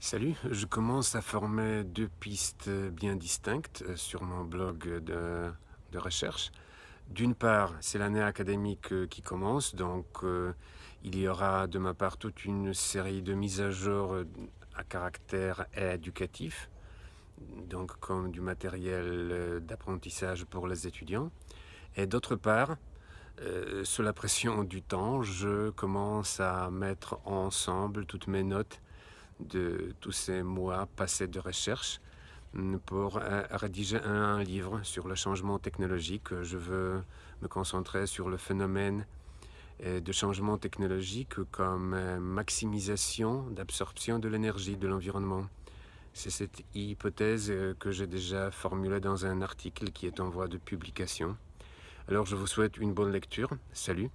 Salut, je commence à former deux pistes bien distinctes euh, sur mon blog de, recherche. D'une part, c'est l'année académique euh, qui commence, donc euh, il y aura de ma part toute une série de mises à jour à caractère éducatif, donc comme du matériel d'apprentissage pour les étudiants. Et d'autre part, sous la pression du temps, je commence à mettre ensemble toutes mes notes de tous ces mois passés de recherche mm, pour euh, rédiger un livre sur le changement technologique. Je veux me concentrer sur le phénomène euh, de changement technologique comme euh, maximisation d'absorption de l'énergie de l'environnement. C'est cette hypothèse que j'ai déjà formulée dans un article qui est en voie de publication. Alors je vous souhaite une bonne lecture. Salut